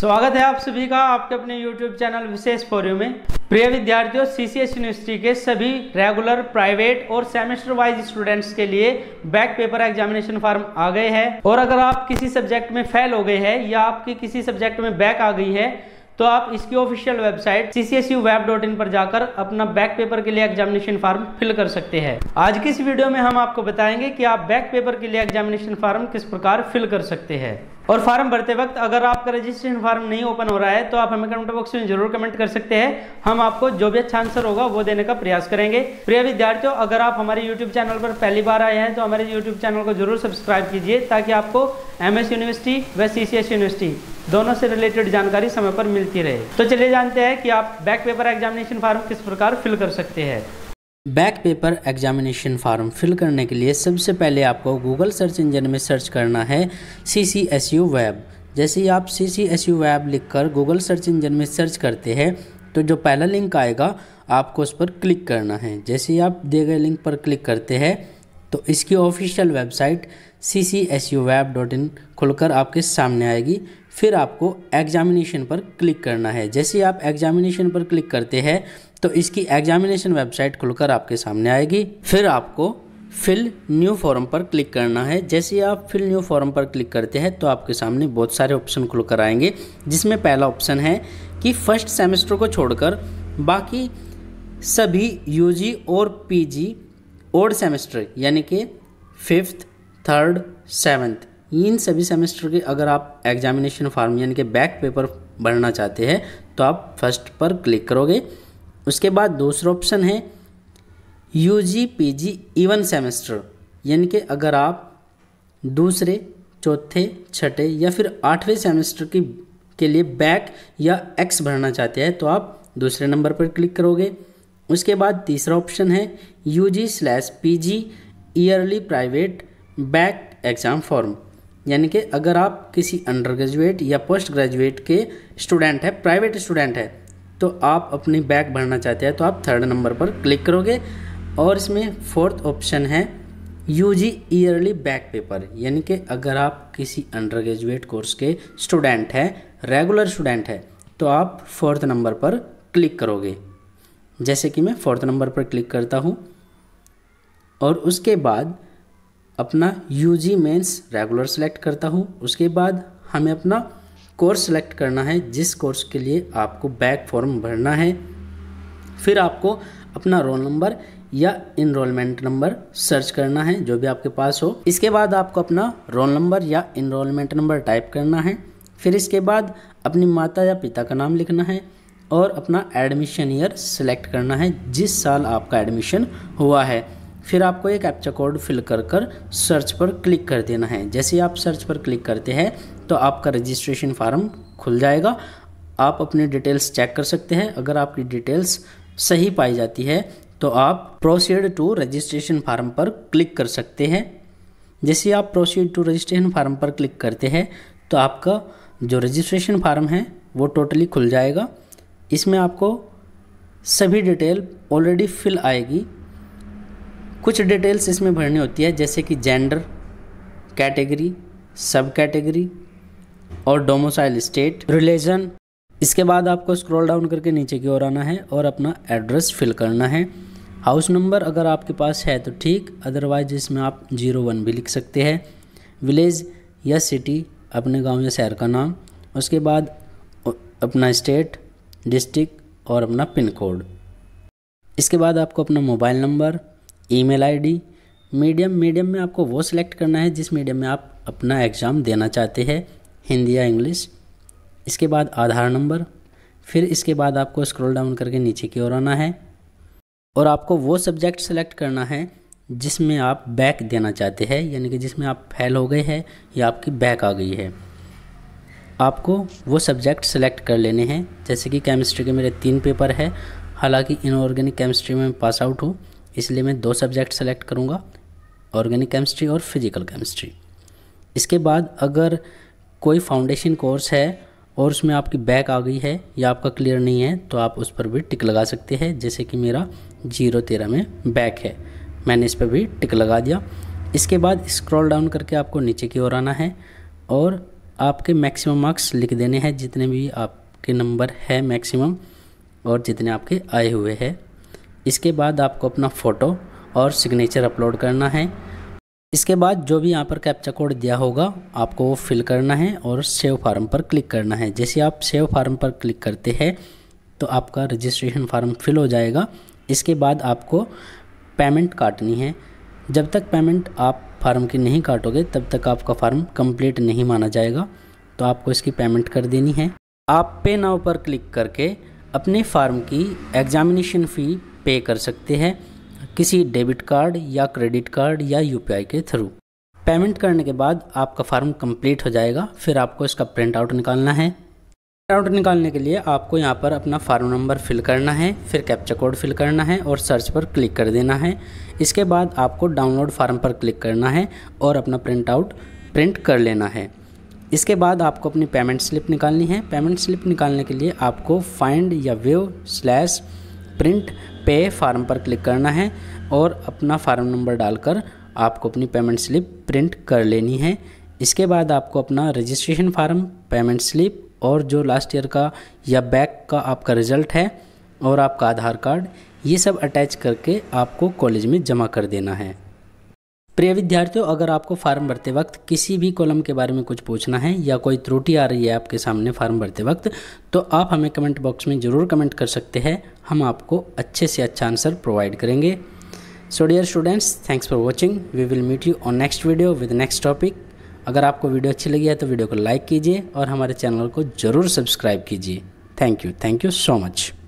स्वागत है आप सभी का आपके अपने YouTube चैनल विशेष फोरियो में प्रिय विद्यार्थियों सीसीएस यूनिवर्सिटी के सभी रेगुलर प्राइवेट और सेमेस्टर वाइज स्टूडेंट्स के लिए बैक पेपर एग्जामिनेशन फॉर्म आ गए हैं और अगर आप किसी सब्जेक्ट में फेल हो गए हैं या आपकी किसी सब्जेक्ट में बैक आ गई है तो आप इसकी ऑफिशियल वेबसाइट सी पर जाकर अपना बैक पेपर के लिए एग्जामिनेशन फॉर्म फिल कर सकते हैं आज की इस वीडियो में हम आपको बताएंगे कि आप बैक पेपर के लिए एग्जामिनेशन फॉर्म किस प्रकार फिल कर सकते हैं और फार्म भरते वक्त अगर आपका रजिस्ट्रेशन फॉर्म नहीं ओपन हो रहा है तो आप हमें कमेंट बॉक्स में जरूर कमेंट कर सकते हैं हम आपको जो भी अच्छा आंसर होगा वो देने का प्रयास करेंगे प्रिय विद्यार्थियों अगर आप हमारे यूट्यूब चैनल पर पहली बार आए हैं तो हमारे यूट्यूब चैनल को जरूर सब्सक्राइब कीजिए ताकि आपको एम यूनिवर्सिटी व सी यूनिवर्सिटी दोनों से रिलेटेड जानकारी समय पर मिलती रहे तो चलिए जानते हैं कि आप बैक पेपर एग्जामिनेशन फार्म किस प्रकार फिल कर सकते हैं back paper examination form fill करने के लिए सबसे पहले आपको गूगल सर्च इंजन में सर्च करना है C C S U web जैसे ही आप सी सी एस यू वैब लिख कर गूगल सर्च इंजन में सर्च करते हैं तो जो पहला लिंक आएगा आपको उस पर क्लिक करना है जैसे ही आप दिए गए लिंक पर क्लिक करते हैं तो इसकी official website C C S U web dot in खुलकर आपके सामने आएगी फिर आपको एग्जामिनेशन पर क्लिक करना है जैसे आप एग्जामिनेशन पर क्लिक करते हैं तो इसकी एग्जामिनेशन वेबसाइट खुलकर आपके सामने आएगी फिर आपको फिल न्यू फॉर्म पर क्लिक करना है जैसे आप फिल न्यू फॉर्म पर क्लिक करते हैं तो आपके सामने बहुत सारे ऑप्शन खुलकर आएंगे जिसमें पहला ऑप्शन है कि फर्स्ट सेमेस्टर को छोड़कर बाकी सभी यू और पी जी सेमेस्टर यानी कि फिफ्थ थर्ड सेवन्थ इन सभी सेमेस्टर के अगर आप एग्जामिनेशन फार्म यानी कि बैक पेपर भरना चाहते हैं तो आप फर्स्ट पर क्लिक करोगे उसके बाद दूसरा ऑप्शन है U G P G even semester यानी कि अगर आप दूसरे चौथे छठे या फिर आठवें सेमेस्टर की के लिए बैक या एक्स भरना चाहते हैं तो आप दूसरे नंबर पर क्लिक करोगे उसके बाद तीसरा ऑप्शन है U G slash P G yearly private back exam form यानी कि अगर आप किसी अंडर ग्रेजुएट या पोस्ट ग्रेजुएट के स्टूडेंट है प्राइवेट स्टूडेंट है तो आप अपनी बैग भरना चाहते हैं तो आप थर्ड नंबर पर क्लिक करोगे और इसमें फोर्थ ऑप्शन है U G yearly back paper यानी कि अगर आप किसी अंडर ग्रेजुएट कोर्स के स्टूडेंट हैं रेगुलर स्टूडेंट है तो आप फोर्थ नंबर पर क्लिक करोगे जैसे कि मैं फोर्थ नंबर पर क्लिक करता हूँ और उसके बाद अपना U G mains regular select करता हूँ उसके बाद हमें अपना कोर्स सेलेक्ट करना है जिस कोर्स के लिए आपको बैक फॉर्म भरना है फिर आपको अपना रोल नंबर या इनरोलमेंट नंबर सर्च करना है जो भी आपके पास हो इसके बाद आपको अपना रोल नंबर या इनरोलमेंट नंबर टाइप करना है फिर इसके बाद अपनी माता या पिता का नाम लिखना है और अपना एडमिशन ईयर सेलेक्ट करना है जिस साल आपका एडमिशन हुआ है फिर आपको ये कैप्चा कोड फिल कर कर सर्च पर क्लिक कर देना है जैसे आप सर्च पर क्लिक करते हैं तो आपका रजिस्ट्रेशन फार्म खुल जाएगा आप अपनी डिटेल्स चेक कर सकते हैं अगर आपकी डिटेल्स सही पाई जाती है तो आप प्रोसीड टू रजिस्ट्रेशन फार्म पर क्लिक कर सकते हैं जैसे आप प्रोसीड टू रजिस्ट्रेशन फार्म पर क्लिक करते हैं तो आपका जो रजिस्ट्रेशन फार्म है वो टोटली खुल जाएगा इसमें आपको सभी डिटेल ऑलरेडी फिल आएगी कुछ डिटेल्स इसमें भरनी होती है जैसे कि जेंडर कैटेगरी सब कैटेगरी और डोमोसाइल स्टेट रिलेजन इसके बाद आपको स्क्रॉल डाउन करके नीचे की ओर आना है और अपना एड्रेस फिल करना है हाउस नंबर अगर आपके पास है तो ठीक अदरवाइज इसमें आप जीरो वन भी लिख सकते हैं विलेज या सिटी अपने गांव या शहर का नाम उसके बाद अपना स्टेट डिस्ट्रिक्ट और अपना पिन कोड इसके बाद आपको अपना mobile number email ID medium medium में आपको वो सिलेक्ट करना है जिस मीडियम में आप अपना एग्ज़ाम देना चाहते हैं हिंदी या इंग्लिश इसके बाद आधार नंबर फिर इसके बाद आपको स्क्रॉल डाउन करके नीचे की ओर आना है और आपको वो सब्जेक्ट सेलेक्ट करना है जिसमें आप बैक देना चाहते हैं यानी कि जिसमें आप फेल हो गए हैं या आपकी बैक आ गई है आपको वो सब्जेक्ट सेलेक्ट कर लेने हैं जैसे कि केमिस्ट्री के मेरे तीन पेपर है हालांकि इनऑर्गेनिक केमिस्ट्री में पास आउट हूँ इसलिए मैं दो सब्जेक्ट सेलेक्ट करूँगा ऑर्गेनिक केमिस्ट्री और फिजिकल केमिस्ट्री इसके बाद अगर कोई फाउंडेशन कोर्स है और उसमें आपकी बैक आ गई है या आपका क्लियर नहीं है तो आप उस पर भी टिक लगा सकते हैं जैसे कि मेरा जीरो तेरह में बैक है मैंने इस पर भी टिक लगा दिया इसके बाद स्क्रॉल डाउन करके आपको नीचे की ओर आना है और आपके मैक्सिमम मार्क्स लिख देने हैं जितने भी आपके नंबर है मैक्सिमम और जितने आपके आए हुए हैं इसके बाद आपको अपना फ़ोटो और सिग्नेचर अपलोड करना है इसके बाद जो भी यहाँ पर कैप्चा कोड दिया होगा आपको वो फिल करना है और सेव फार्म पर क्लिक करना है जैसे आप सेव फार्म पर क्लिक करते हैं तो आपका रजिस्ट्रेशन फार्म फिल हो जाएगा इसके बाद आपको पेमेंट काटनी है जब तक पेमेंट आप फार्म की नहीं काटोगे तब तक आपका फार्म कंप्लीट नहीं माना जाएगा तो आपको इसकी पेमेंट कर देनी है आप पे नाव पर क्लिक करके अपने फार्म की एग्जामिनेशन फ़ी पे कर सकते हैं किसी डेबिट कार्ड या क्रेडिट कार्ड या यू के थ्रू पेमेंट करने के बाद आपका फार्म कंप्लीट हो जाएगा फिर आपको इसका प्रिंट आउट निकालना है प्रिंट आउट निकालने के लिए आपको यहाँ पर अपना फार्म नंबर फिल करना है फिर कैप्चा कोड फिल करना है और सर्च पर क्लिक कर देना है इसके बाद आपको डाउनलोड फार्म पर क्लिक करना है और अपना प्रिंट आउट प्रिंट कर लेना है इसके बाद आपको अपनी पेमेंट स्लिप निकालनी है पेमेंट स्लिप निकालने के लिए आपको फाइंड या view slash print pay form पर क्लिक करना है और अपना फार्म नंबर डालकर आपको अपनी पेमेंट स्लिप प्रिंट कर लेनी है इसके बाद आपको अपना रजिस्ट्रेशन फार्म पेमेंट स्लिप और जो लास्ट ईयर का या बैक का आपका रिज़ल्ट है और आपका आधार कार्ड ये सब अटैच करके आपको कॉलेज में जमा कर देना है प्रिय विद्यार्थियों अगर आपको फार्म भरते वक्त किसी भी कॉलम के बारे में कुछ पूछना है या कोई त्रुटि आ रही है आपके सामने फार्म भरते वक्त तो आप हमें कमेंट बॉक्स में ज़रूर कमेंट कर सकते हैं हम आपको अच्छे से अच्छा आंसर प्रोवाइड करेंगे so dear students thanks for watching we will meet you on next video with next topic अगर आपको वीडियो अच्छी लगी है तो वीडियो को लाइक कीजिए और हमारे चैनल को ज़रूर सब्सक्राइब कीजिए thank you thank you so much